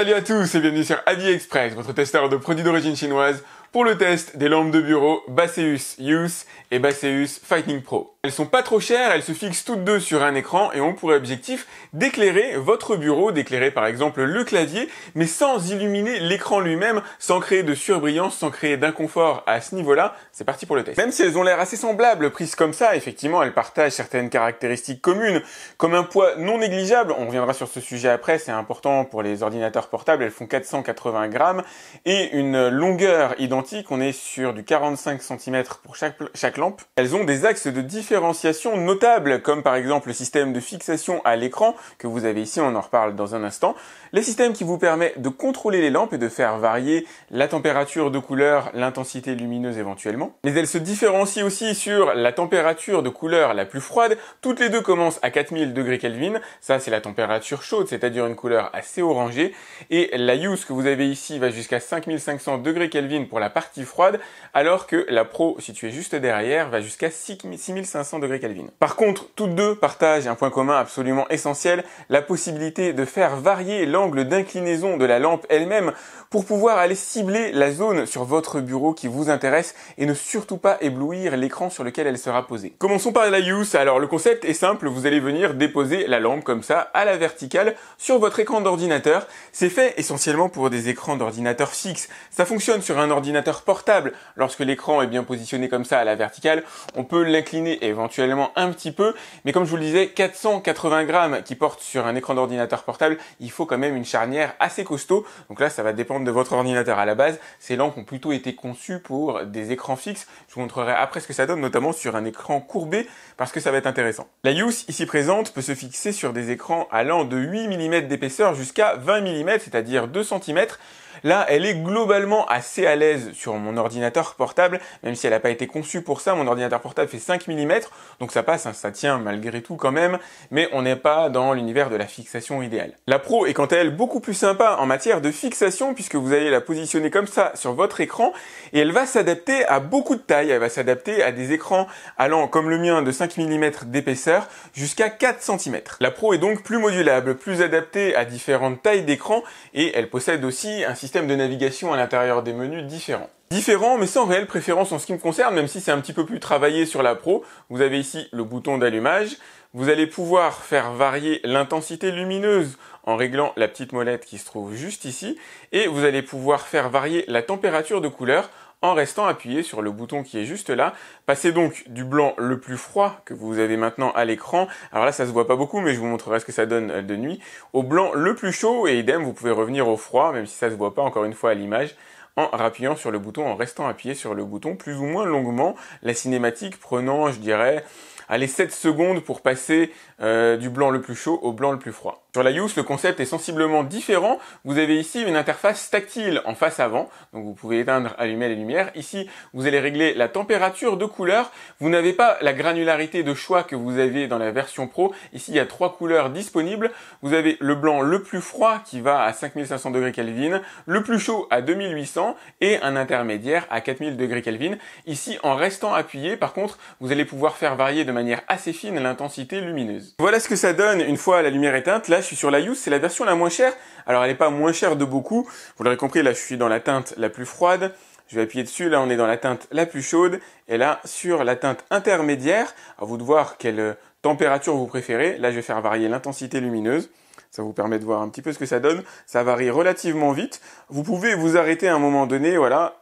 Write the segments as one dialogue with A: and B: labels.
A: Salut à tous et bienvenue sur AliExpress, votre testeur de produits d'origine chinoise pour le test des lampes de bureau Baseus Youth et Baseus Fighting Pro. Elles sont pas trop chères, elles se fixent toutes deux sur un écran et ont pour objectif d'éclairer votre bureau, d'éclairer par exemple le clavier, mais sans illuminer l'écran lui-même, sans créer de surbrillance, sans créer d'inconfort à ce niveau-là. C'est parti pour le test. Même si elles ont l'air assez semblables, prises comme ça, effectivement, elles partagent certaines caractéristiques communes, comme un poids non négligeable. On reviendra sur ce sujet après, c'est important pour les ordinateurs portables, elles font 480 grammes et une longueur identique. On est sur du 45 cm pour chaque, chaque lampe. Elles ont des axes de différence différenciations notables, comme par exemple le système de fixation à l'écran que vous avez ici, on en reparle dans un instant, le système qui vous permet de contrôler les lampes et de faire varier la température de couleur, l'intensité lumineuse éventuellement. Mais elle se différencie aussi sur la température de couleur la plus froide. Toutes les deux commencent à 4000 degrés Kelvin. Ça, c'est la température chaude, c'est-à-dire une couleur assez orangée. Et la use que vous avez ici va jusqu'à 5500 degrés Kelvin pour la partie froide, alors que la pro située juste derrière va jusqu'à 6500 Kelvin. Par contre, toutes deux partagent un point commun absolument essentiel, la possibilité de faire varier l'angle d'inclinaison de la lampe elle-même pour pouvoir aller cibler la zone sur votre bureau qui vous intéresse et ne surtout pas éblouir l'écran sur lequel elle sera posée. Commençons par la use. Alors le concept est simple, vous allez venir déposer la lampe comme ça à la verticale sur votre écran d'ordinateur. C'est fait essentiellement pour des écrans d'ordinateur fixes. Ça fonctionne sur un ordinateur portable. Lorsque l'écran est bien positionné comme ça à la verticale, on peut l'incliner et éventuellement un petit peu, mais comme je vous le disais, 480 grammes qui portent sur un écran d'ordinateur portable, il faut quand même une charnière assez costaud. Donc là, ça va dépendre de votre ordinateur à la base. Ces lampes ont plutôt été conçues pour des écrans fixes. Je vous montrerai après ce que ça donne, notamment sur un écran courbé, parce que ça va être intéressant. La use ici présente, peut se fixer sur des écrans allant de 8 mm d'épaisseur jusqu'à 20 mm, c'est-à-dire 2 cm. Là, elle est globalement assez à l'aise sur mon ordinateur portable, même si elle n'a pas été conçue pour ça. Mon ordinateur portable fait 5 mm, donc ça passe, hein, ça tient malgré tout quand même, mais on n'est pas dans l'univers de la fixation idéale. La Pro est quant à elle beaucoup plus sympa en matière de fixation, puisque vous allez la positionner comme ça sur votre écran, et elle va s'adapter à beaucoup de tailles. Elle va s'adapter à des écrans allant, comme le mien, de 5 mm d'épaisseur jusqu'à 4 cm. La Pro est donc plus modulable, plus adaptée à différentes tailles d'écran, et elle possède aussi un système de navigation à l'intérieur des menus différents. Différents, mais sans réelle préférence en ce qui me concerne, même si c'est un petit peu plus travaillé sur la Pro. Vous avez ici le bouton d'allumage. Vous allez pouvoir faire varier l'intensité lumineuse en réglant la petite molette qui se trouve juste ici. Et vous allez pouvoir faire varier la température de couleur en restant appuyé sur le bouton qui est juste là. Passez donc du blanc le plus froid que vous avez maintenant à l'écran, alors là ça se voit pas beaucoup mais je vous montrerai ce que ça donne euh, de nuit, au blanc le plus chaud et idem vous pouvez revenir au froid même si ça se voit pas encore une fois à l'image en appuyant sur le bouton, en restant appuyé sur le bouton plus ou moins longuement, la cinématique prenant je dirais allez 7 secondes pour passer euh, du blanc le plus chaud au blanc le plus froid. Sur la use le concept est sensiblement différent. Vous avez ici une interface tactile en face avant, donc vous pouvez éteindre, allumer les lumières. Ici, vous allez régler la température de couleur. Vous n'avez pas la granularité de choix que vous avez dans la version Pro. Ici, il y a trois couleurs disponibles. Vous avez le blanc le plus froid qui va à 5500 degrés Kelvin, le plus chaud à 2800 et un intermédiaire à 4000 degrés Kelvin. Ici, en restant appuyé, par contre, vous allez pouvoir faire varier de manière assez fine l'intensité lumineuse. Voilà ce que ça donne une fois la lumière éteinte. Là, je suis sur la Youth, c'est la version la moins chère. Alors, elle n'est pas moins chère de beaucoup. Vous l'aurez compris, là, je suis dans la teinte la plus froide. Je vais appuyer dessus, là on est dans la teinte la plus chaude, et là sur la teinte intermédiaire, à vous de voir quelle euh, température vous préférez, là je vais faire varier l'intensité lumineuse, ça vous permet de voir un petit peu ce que ça donne, ça varie relativement vite, vous pouvez vous arrêter à un moment donné, voilà,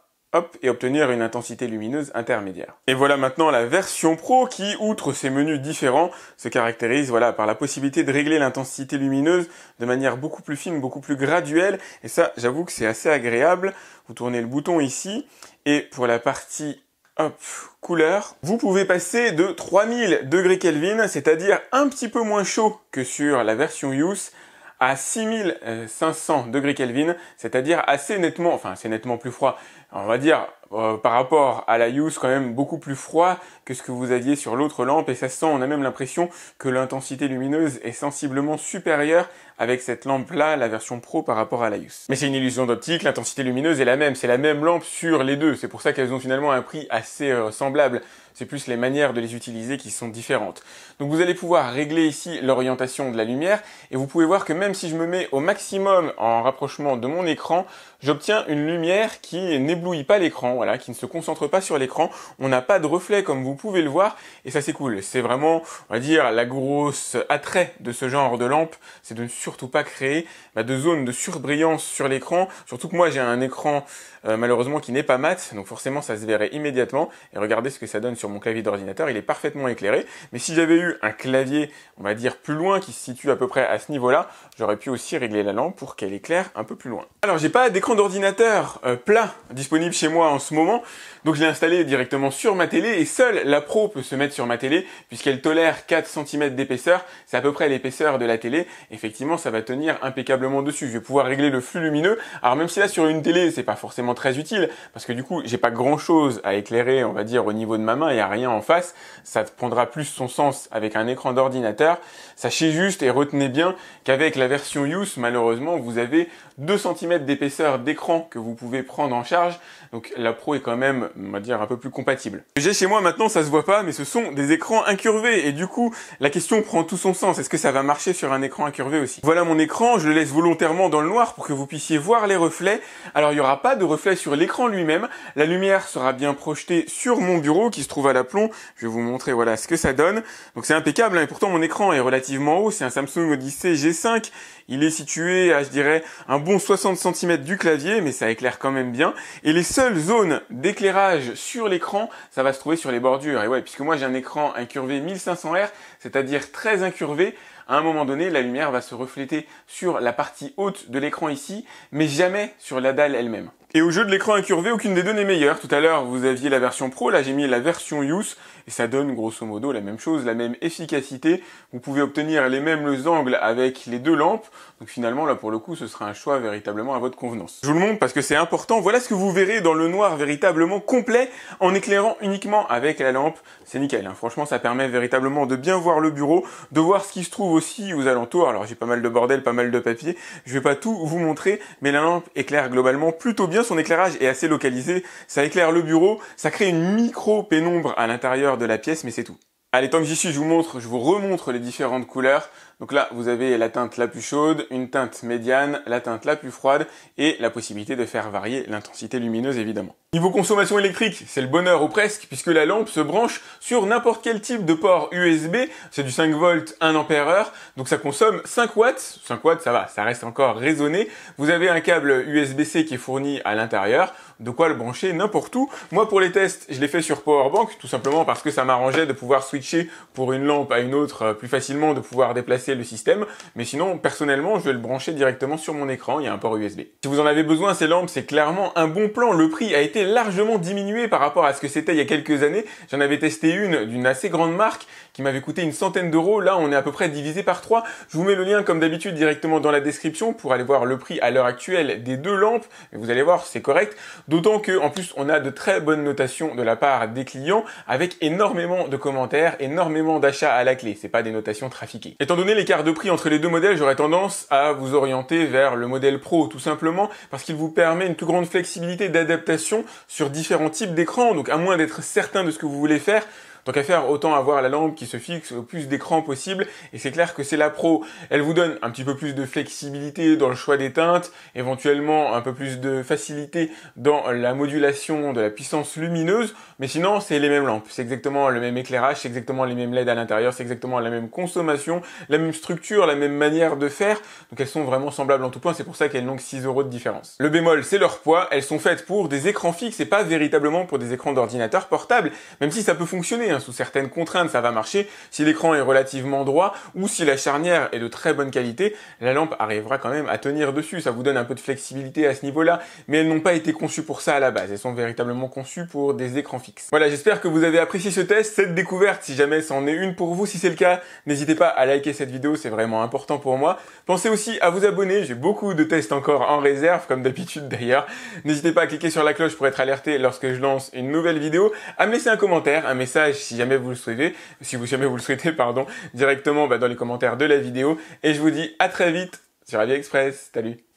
A: et obtenir une intensité lumineuse intermédiaire. Et voilà maintenant la version Pro qui, outre ses menus différents, se caractérise voilà, par la possibilité de régler l'intensité lumineuse de manière beaucoup plus fine, beaucoup plus graduelle, et ça j'avoue que c'est assez agréable. Vous tournez le bouton ici, et pour la partie hop, couleur, vous pouvez passer de 3000 degrés Kelvin, c'est-à-dire un petit peu moins chaud que sur la version Use, à 6500 degrés Kelvin, c'est-à-dire assez nettement, enfin c'est nettement plus froid, on va dire euh, par rapport à la Use quand même beaucoup plus froid que ce que vous aviez sur l'autre lampe et ça sent, on a même l'impression que l'intensité lumineuse est sensiblement supérieure avec cette lampe là, la version pro par rapport à la Use. Mais c'est une illusion d'optique, l'intensité lumineuse est la même, c'est la même lampe sur les deux, c'est pour ça qu'elles ont finalement un prix assez euh, semblable c'est plus les manières de les utiliser qui sont différentes. Donc vous allez pouvoir régler ici l'orientation de la lumière et vous pouvez voir que même si je me mets au maximum en rapprochement de mon écran, j'obtiens une lumière qui n'éblouit pas l'écran, voilà, qui ne se concentre pas sur l'écran. On n'a pas de reflet comme vous pouvez le voir et ça c'est cool. C'est vraiment, on va dire, la grosse attrait de ce genre de lampe, c'est de ne surtout pas créer bah, de zones de surbrillance sur l'écran. Surtout que moi j'ai un écran euh, malheureusement qui n'est pas mat, donc forcément ça se verrait immédiatement. Et regardez ce que ça donne sur mon clavier d'ordinateur, il est parfaitement éclairé. Mais si j'avais eu un clavier, on va dire plus loin, qui se situe à peu près à ce niveau-là, j'aurais pu aussi régler la lampe pour qu'elle éclaire un peu plus loin. Alors j'ai pas d'écran d'ordinateur euh, plat disponible chez moi en ce moment, donc je l'ai installé directement sur ma télé et seule la Pro peut se mettre sur ma télé puisqu'elle tolère 4 cm d'épaisseur, c'est à peu près l'épaisseur de la télé, effectivement ça va tenir impeccablement dessus, je vais pouvoir régler le flux lumineux, alors même si là sur une télé c'est pas forcément très utile parce que du coup j'ai pas grand chose à éclairer on va dire au niveau de ma main, il à rien en face, ça prendra plus son sens avec un écran d'ordinateur, sachez juste et retenez bien qu'avec la version use malheureusement vous avez 2 cm d'épaisseur d'écran que vous pouvez prendre en charge, donc la Pro est quand même, on va dire, un peu plus compatible. J'ai chez moi maintenant, ça se voit pas, mais ce sont des écrans incurvés et du coup, la question prend tout son sens. Est-ce que ça va marcher sur un écran incurvé aussi Voilà mon écran, je le laisse volontairement dans le noir pour que vous puissiez voir les reflets. Alors il n'y aura pas de reflets sur l'écran lui-même, la lumière sera bien projetée sur mon bureau qui se trouve à l'aplomb. Je vais vous montrer voilà ce que ça donne. Donc c'est impeccable hein. et pourtant mon écran est relativement haut, c'est un Samsung Odyssey G5. Il est situé à je dirais un bon 60 cm du clavier mais ça éclaire quand même bien et les seule zone d'éclairage sur l'écran, ça va se trouver sur les bordures. Et ouais, puisque moi j'ai un écran incurvé 1500R, c'est-à-dire très incurvé, à un moment donné, la lumière va se refléter sur la partie haute de l'écran ici, mais jamais sur la dalle elle-même. Et au jeu de l'écran incurvé, aucune des deux n'est meilleure. Tout à l'heure, vous aviez la version Pro, là j'ai mis la version Use, et ça donne grosso modo la même chose, la même efficacité. Vous pouvez obtenir les mêmes angles avec les deux lampes, donc finalement là pour le coup ce sera un choix véritablement à votre convenance. Je vous le montre parce que c'est important, voilà ce que vous verrez dans le noir véritablement complet, en éclairant uniquement avec la lampe, c'est nickel. Hein. Franchement ça permet véritablement de bien voir le bureau, de voir ce qui se trouve aussi aux alentours. Alors j'ai pas mal de bordel, pas mal de papier, je vais pas tout vous montrer, mais la lampe éclaire globalement plutôt bien son éclairage est assez localisé, ça éclaire le bureau, ça crée une micro pénombre à l'intérieur de la pièce, mais c'est tout. Allez, tant que j'y suis, je vous montre, je vous remontre les différentes couleurs. Donc là, vous avez la teinte la plus chaude, une teinte médiane, la teinte la plus froide et la possibilité de faire varier l'intensité lumineuse évidemment. Niveau consommation électrique, c'est le bonheur ou presque puisque la lampe se branche sur n'importe quel type de port USB, c'est du 5 volts 1 Ah, donc ça consomme 5 watts, 5 watts ça va, ça reste encore raisonné. Vous avez un câble USB-C qui est fourni à l'intérieur, de quoi le brancher n'importe où. Moi pour les tests, je l'ai fait sur Powerbank tout simplement parce que ça m'arrangeait de pouvoir switcher pour une lampe à une autre euh, plus facilement, de pouvoir déplacer le système. Mais sinon, personnellement, je vais le brancher directement sur mon écran, il y a un port USB. Si vous en avez besoin, ces lampes, c'est clairement un bon plan. Le prix a été largement diminué par rapport à ce que c'était il y a quelques années. J'en avais testé une d'une assez grande marque qui m'avait coûté une centaine d'euros. Là, on est à peu près divisé par trois Je vous mets le lien, comme d'habitude, directement dans la description pour aller voir le prix à l'heure actuelle des deux lampes. Et vous allez voir, c'est correct. D'autant que, en plus, on a de très bonnes notations de la part des clients avec énormément de commentaires, énormément d'achats à la clé. C'est pas des notations trafiquées. Étant donné l'écart de prix entre les deux modèles, j'aurais tendance à vous orienter vers le modèle Pro tout simplement parce qu'il vous permet une toute grande flexibilité d'adaptation sur différents types d'écrans. Donc à moins d'être certain de ce que vous voulez faire, donc à faire, autant avoir la lampe qui se fixe au plus d'écran possible. Et c'est clair que c'est la Pro. Elle vous donne un petit peu plus de flexibilité dans le choix des teintes, éventuellement un peu plus de facilité dans la modulation de la puissance lumineuse. Mais sinon, c'est les mêmes lampes. C'est exactement le même éclairage, c'est exactement les mêmes LED à l'intérieur, c'est exactement la même consommation, la même structure, la même manière de faire. Donc elles sont vraiment semblables en tout point. C'est pour ça qu'elles n'ont que 6 euros de différence. Le bémol, c'est leur poids. Elles sont faites pour des écrans fixes et pas véritablement pour des écrans d'ordinateur portable. Même si ça peut fonctionner Hein, sous certaines contraintes, ça va marcher. Si l'écran est relativement droit ou si la charnière est de très bonne qualité, la lampe arrivera quand même à tenir dessus. Ça vous donne un peu de flexibilité à ce niveau-là, mais elles n'ont pas été conçues pour ça à la base. Elles sont véritablement conçues pour des écrans fixes. Voilà, j'espère que vous avez apprécié ce test, cette découverte. Si jamais c'en est une pour vous, si c'est le cas, n'hésitez pas à liker cette vidéo, c'est vraiment important pour moi. Pensez aussi à vous abonner, j'ai beaucoup de tests encore en réserve, comme d'habitude d'ailleurs. N'hésitez pas à cliquer sur la cloche pour être alerté lorsque je lance une nouvelle vidéo, à me laisser un commentaire, un message si jamais vous le souhaitez, si vous jamais vous le souhaitez, pardon, directement bah, dans les commentaires de la vidéo. Et je vous dis à très vite sur AliExpress. Salut